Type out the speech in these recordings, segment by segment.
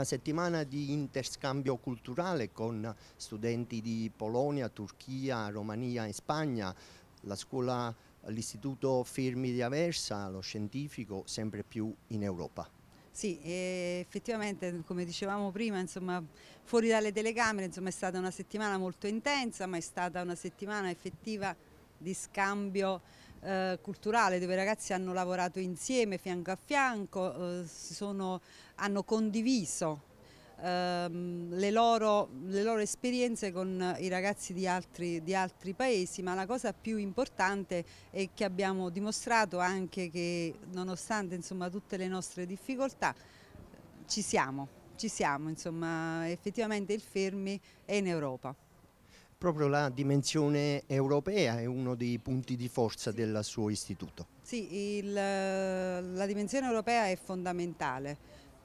una settimana di interscambio culturale con studenti di Polonia, Turchia, Romania e Spagna, la scuola, l'istituto Firmi di Aversa, lo scientifico, sempre più in Europa. Sì, effettivamente come dicevamo prima, insomma, fuori dalle telecamere insomma, è stata una settimana molto intensa, ma è stata una settimana effettiva di scambio eh, culturale dove i ragazzi hanno lavorato insieme fianco a fianco, eh, sono, hanno condiviso ehm, le loro, le, loro, esperienze con i ragazzi di altri, di altri, paesi, ma la cosa più importante è che abbiamo dimostrato anche che nonostante insomma, tutte le nostre difficoltà ci siamo, ci siamo, insomma, effettivamente il Fermi è in Europa proprio la dimensione europea è uno dei punti di forza del suo istituto. Sì, il, la dimensione europea è fondamentale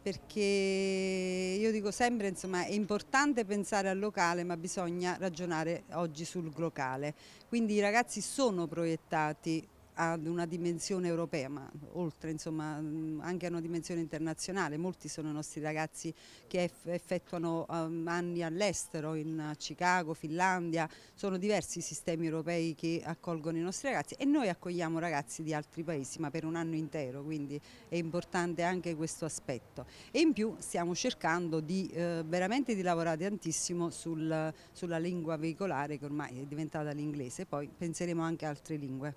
perché io dico sempre insomma è importante pensare al locale ma bisogna ragionare oggi sul locale quindi i ragazzi sono proiettati ad una dimensione europea, ma oltre insomma, mm, anche a una dimensione internazionale. Molti sono i nostri ragazzi che effettuano um, anni all'estero, in Chicago, Finlandia, sono diversi i sistemi europei che accolgono i nostri ragazzi e noi accogliamo ragazzi di altri paesi, ma per un anno intero, quindi è importante anche questo aspetto. E in più stiamo cercando di, eh, veramente di lavorare tantissimo sul, sulla lingua veicolare che ormai è diventata l'inglese, poi penseremo anche a altre lingue.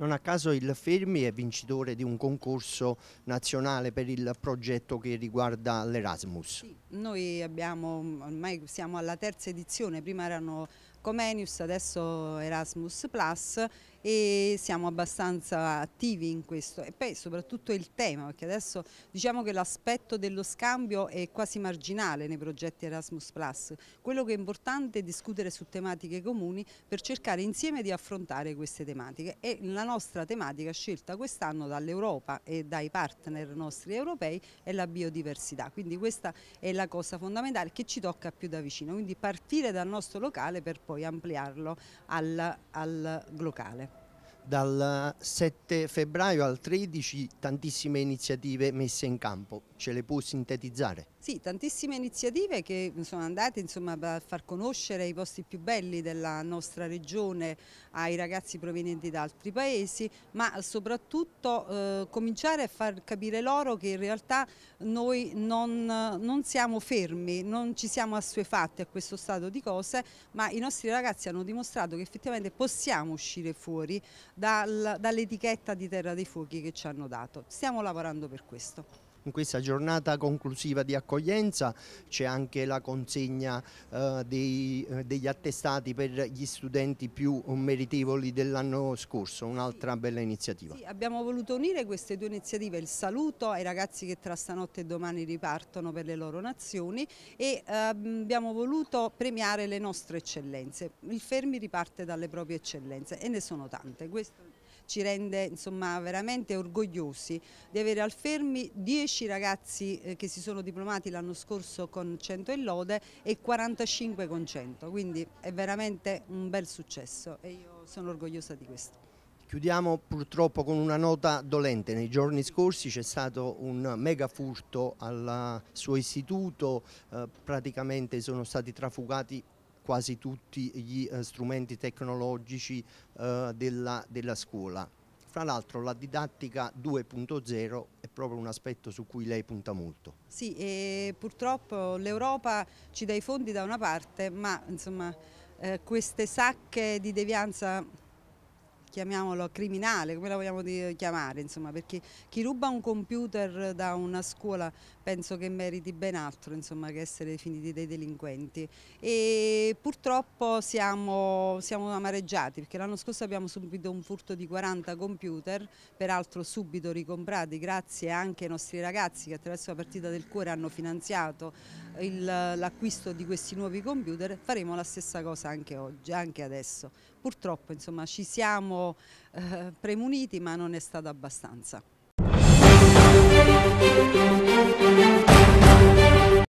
Non a caso il Fermi è vincitore di un concorso nazionale per il progetto che riguarda l'Erasmus. Sì, noi abbiamo, ormai siamo alla terza edizione, prima erano Comenius, adesso Erasmus Plus e siamo abbastanza attivi in questo e poi soprattutto il tema perché adesso diciamo che l'aspetto dello scambio è quasi marginale nei progetti Erasmus Plus quello che è importante è discutere su tematiche comuni per cercare insieme di affrontare queste tematiche e la nostra tematica scelta quest'anno dall'Europa e dai partner nostri europei è la biodiversità quindi questa è la cosa fondamentale che ci tocca più da vicino quindi partire dal nostro locale per poi ampliarlo al, al locale. Dal 7 febbraio al 13 tantissime iniziative messe in campo, ce le può sintetizzare? Sì, tantissime iniziative che sono andate insomma, a far conoscere i posti più belli della nostra regione ai ragazzi provenienti da altri paesi, ma soprattutto eh, cominciare a far capire loro che in realtà noi non, non siamo fermi, non ci siamo assuefatti a questo stato di cose, ma i nostri ragazzi hanno dimostrato che effettivamente possiamo uscire fuori dal, dall'etichetta di Terra dei Fuochi che ci hanno dato. Stiamo lavorando per questo. In questa giornata conclusiva di accoglienza c'è anche la consegna eh, dei, eh, degli attestati per gli studenti più meritevoli dell'anno scorso, un'altra bella iniziativa. Sì, abbiamo voluto unire queste due iniziative, il saluto ai ragazzi che tra stanotte e domani ripartono per le loro nazioni e eh, abbiamo voluto premiare le nostre eccellenze. Il Fermi riparte dalle proprie eccellenze e ne sono tante. Questo ci rende insomma, veramente orgogliosi di avere al Fermi 10 ragazzi eh, che si sono diplomati l'anno scorso con 100 e lode e 45 con 100, quindi è veramente un bel successo e io sono orgogliosa di questo. Chiudiamo purtroppo con una nota dolente, nei giorni scorsi c'è stato un mega furto al suo istituto, eh, praticamente sono stati trafugati quasi tutti gli eh, strumenti tecnologici eh, della, della scuola. Fra l'altro la didattica 2.0 è proprio un aspetto su cui lei punta molto. Sì, e purtroppo l'Europa ci dà i fondi da una parte, ma insomma, eh, queste sacche di devianza chiamiamolo criminale, come la vogliamo chiamare, insomma, perché chi ruba un computer da una scuola penso che meriti ben altro insomma, che essere definiti dei delinquenti. E purtroppo siamo, siamo amareggiati perché l'anno scorso abbiamo subito un furto di 40 computer, peraltro subito ricomprati grazie anche ai nostri ragazzi che attraverso la partita del cuore hanno finanziato l'acquisto di questi nuovi computer, faremo la stessa cosa anche oggi, anche adesso purtroppo insomma, ci siamo eh, premuniti ma non è stato abbastanza.